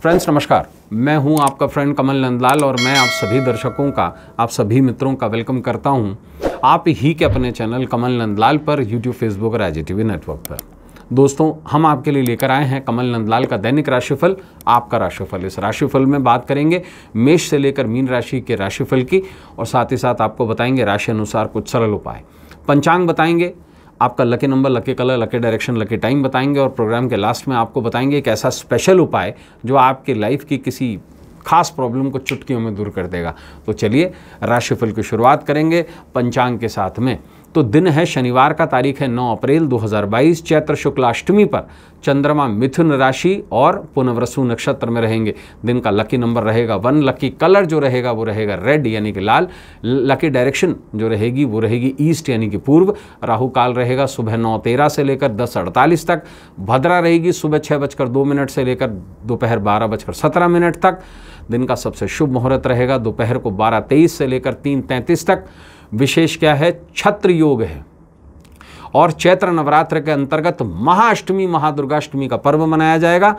friends नमस्कार मैं हूं आपका फ्रेंड कमल नंदलाल और मैं आप सभी दर्शकों का आप सभी मित्रों का वेलकम करता हूं आप ही के अपने चैनल कमल नंदलाल पर यूट्यूब फेसबुक और आई नेटवर्क पर दोस्तों हम आपके लिए लेकर आए हैं कमल नंदलाल का दैनिक राशिफल आपका राशिफल इस राशिफल में बात करेंगे मेष से लेकर मीन राशि के राशिफल की और साथ ही साथ आपको बताएंगे राशि अनुसार कुछ सरल उपाय पंचांग बताएंगे आपका lucky number lucky colour lucky direction lucky time बताएंगे और प्रोग्राम के लास्ट में आपको बताएंगे एक ऐसा स्पेशल उपाय जो आपकी लाइफ की किसी खास प्रॉब्लम को चुटकियों में दूर कर देगा तो चलिए राशिफल की शुरुआत करेंगे पंचांग के साथ में तो दिन है शनिवार का तारीख है 9 अप्रैल 2022 चैत्र शुक्लाष्टमी पर चंद्रमा मिथुन राशि और पुनर्वसु नक्षत्र में रहेंगे दिन का लकी नंबर रहेगा वन लकी कलर जो रहेगा वो रहेगा रेड यानी कि लाल लकी डायरेक्शन जो रहेगी वो रहेगी ईस्ट यानी कि पूर्व राहु काल रहेगा सुबह नौ तेरह से लेकर दस अड़तालीस तक भद्रा रहेगी सुबह छः बजकर दो मिनट से लेकर दोपहर बारह बजकर सत्रह मिनट तक दिन का सबसे शुभ मुहूर्त रहेगा दोपहर को बारह तेईस से लेकर तीन तैंतीस तक विशेष क्या है छत्र योग है और चैत्र नवरात्र के अंतर्गत महाअष्टमी महादुर्गाष्टमी का पर्व मनाया जाएगा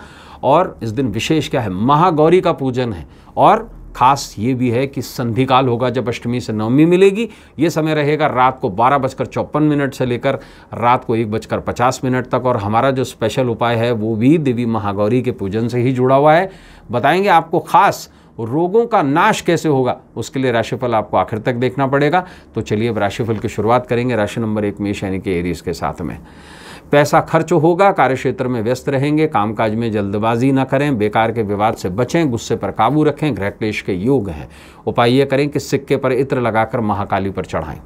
और इस दिन विशेष क्या है महागौरी का पूजन है और खास ये भी है कि संधि काल होगा जब अष्टमी से नवमी मिलेगी ये समय रहेगा रात को बारह बजकर चौपन मिनट से लेकर रात को एक बजकर पचास मिनट तक और हमारा जो स्पेशल उपाय है वो भी देवी महागौरी के पूजन से ही जुड़ा हुआ है बताएंगे आपको खास रोगों का नाश कैसे होगा उसके लिए राशिफल आपको आखिर तक देखना पड़ेगा तो चलिए अब राशिफल की शुरुआत करेंगे राशि नंबर एक मेष यानी कि एरीज के साथ में पैसा खर्च होगा कार्यक्षेत्र में व्यस्त रहेंगे कामकाज में जल्दबाजी न करें बेकार के विवाद से बचें गुस्से पर काबू रखें गृह क्लेश के योग हैं उपाय ये करें कि सिक्के पर इत्र लगाकर महाकाली पर चढ़ाएं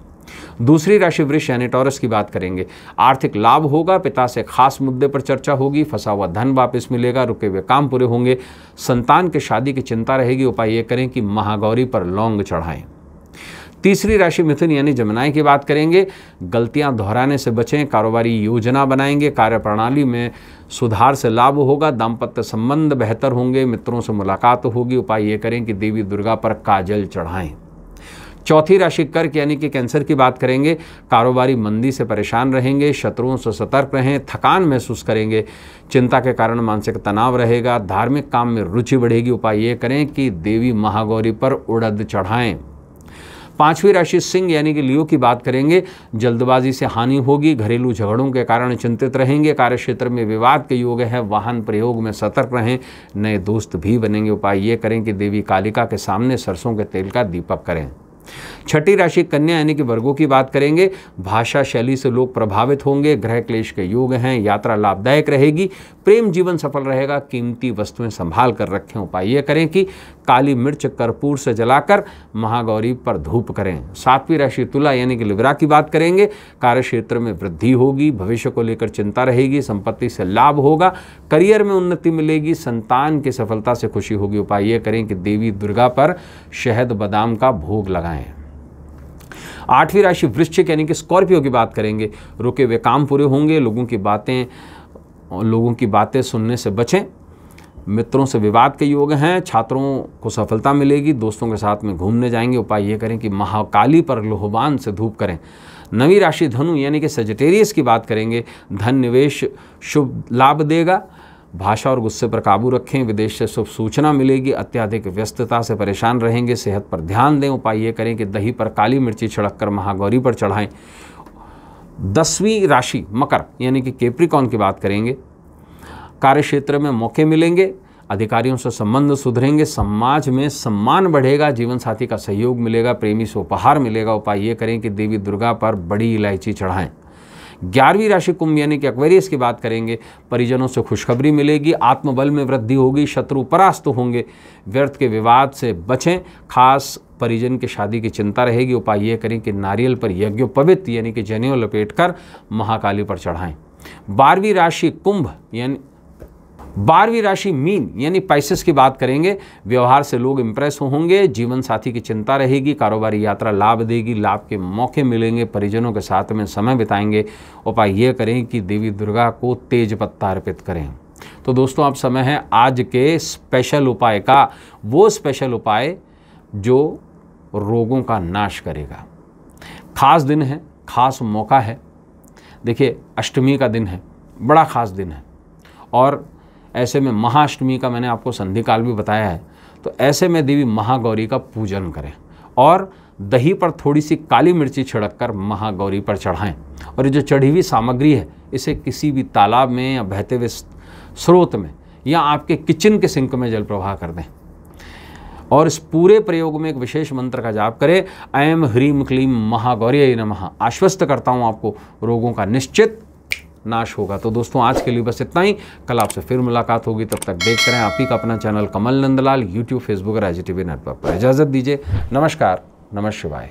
दूसरी राशि वृक्ष यानी टॉरस की बात करेंगे आर्थिक लाभ होगा पिता से खास मुद्दे पर चर्चा होगी फंसा हुआ धन वापस मिलेगा रुके हुए काम पूरे होंगे संतान के शादी की चिंता रहेगी उपाय ये करें कि महागौरी पर लौंग चढ़ाएं तीसरी राशि मिथुन यानी जमुनाई की बात करेंगे गलतियां दोहराने से बचें कारोबारी योजना बनाएंगे कार्यप्रणाली में सुधार से लाभ होगा दाम्पत्य संबंध बेहतर होंगे मित्रों से मुलाकात होगी उपाय ये करें कि देवी दुर्गा पर काजल चढ़ाएं चौथी राशि कर्क यानी कि कैंसर की बात करेंगे कारोबारी मंदी से परेशान रहेंगे शत्रुओं से सतर्क रहें थकान महसूस करेंगे चिंता के कारण मानसिक तनाव रहेगा धार्मिक काम में रुचि बढ़ेगी उपाय ये करें कि देवी महागौरी पर उड़द चढ़ाएं पांचवी राशि सिंह यानी कि लियो की बात करेंगे जल्दबाजी से हानि होगी घरेलू झगड़ों के कारण चिंतित रहेंगे कार्य क्षेत्र में विवाद के योग हैं वाहन प्रयोग में सतर्क रहें नए दोस्त भी बनेंगे उपाय ये करें कि देवी कालिका के सामने सरसों के तेल का दीपक करें छठी राशि कन्या यानी कि वर्गों की बात करेंगे भाषा शैली से लोग प्रभावित होंगे ग्रह क्लेश के योग हैं यात्रा लाभदायक रहेगी प्रेम जीवन सफल रहेगा कीमती वस्तुएं संभाल कर रखें उपाय ये करें कि काली मिर्च कर्पूर से जलाकर महागौरी पर धूप करें सातवीं राशि तुला यानी कि लिब्रा की बात करेंगे कार्य क्षेत्र में वृद्धि होगी भविष्य को लेकर चिंता रहेगी संपत्ति से लाभ होगा करियर में उन्नति मिलेगी संतान की सफलता से खुशी होगी उपाय ये करें कि देवी दुर्गा पर शहद बादाम का भोग लगाएं आठवीं राशि वृश्चिक यानी कि स्कॉर्पियो की बात करेंगे रुके हुए काम पूरे होंगे लोगों की बातें लोगों की बातें सुनने से बचें मित्रों से विवाद के योग हैं छात्रों को सफलता मिलेगी दोस्तों के साथ में घूमने जाएंगे उपाय ये करें कि महाकाली पर लोहबान से धूप करें नवी राशि धनु यानी कि सजटेरियस की बात करेंगे धन निवेश शुभ लाभ देगा भाषा और गुस्से पर काबू रखें विदेश से शुभ सूचना मिलेगी अत्याधिक व्यस्तता से परेशान रहेंगे सेहत पर ध्यान दें उपाय ये करें कि दही पर काली मिर्ची छिड़क कर महागौरी पर चढ़ाएँ दसवीं राशि मकर यानी कि केप्रिकॉन की बात करेंगे कार्य क्षेत्र में मौके मिलेंगे अधिकारियों से संबंध सुधरेंगे समाज में सम्मान बढ़ेगा जीवन साथी का सहयोग मिलेगा प्रेमी से उपहार मिलेगा उपाय ये करें कि देवी दुर्गा पर बड़ी इलायची चढ़ाएं ग्यारहवीं राशि कुंभ यानी कि अक्वेरियस की बात करेंगे परिजनों से खुशखबरी मिलेगी आत्मबल में वृद्धि होगी शत्रु परास्त होंगे व्यर्थ के विवाद से बचें खास परिजन की शादी की चिंता रहेगी उपाय ये करें कि नारियल पर यज्ञोपवित यानी कि जनेऊ लपेट कर महाकाली पर चढ़ाएं बारहवीं राशि कुंभ यानी बारहवीं राशि मीन यानी पाइसिस की बात करेंगे व्यवहार से लोग इम्प्रेस होंगे जीवन साथी की चिंता रहेगी कारोबारी यात्रा लाभ देगी लाभ के मौके मिलेंगे परिजनों के साथ में समय बिताएंगे उपाय ये करें कि देवी दुर्गा को तेज पत्ता अर्पित करें तो दोस्तों आप समय है आज के स्पेशल उपाय का वो स्पेशल उपाय जो रोगों का नाश करेगा खास दिन है खास मौका है देखिए अष्टमी का दिन है बड़ा खास दिन है और ऐसे में महाअष्टमी का मैंने आपको संधिकाल भी बताया है तो ऐसे में देवी महागौरी का पूजन करें और दही पर थोड़ी सी काली मिर्ची छिड़क कर महागौरी पर चढ़ाएं और ये जो चढ़ी हुई सामग्री है इसे किसी भी तालाब में या बहते हुए स्रोत में या आपके किचन के सिंक में जल प्रवाह कर दें और इस पूरे प्रयोग में एक विशेष मंत्र का जाप करें ऐम ह्रीम क्लीम महागौरी नमः आश्वस्त करता हूँ आपको रोगों का निश्चित नाश होगा तो दोस्तों आज के लिए बस इतना ही कल आपसे फिर मुलाकात होगी तब तक देखते रहें आप ही का अपना channel Kamal Nandlal YouTube Facebook और आई नेटवर्क पर इजाज़त दीजिए नमस्कार नमः शिवाय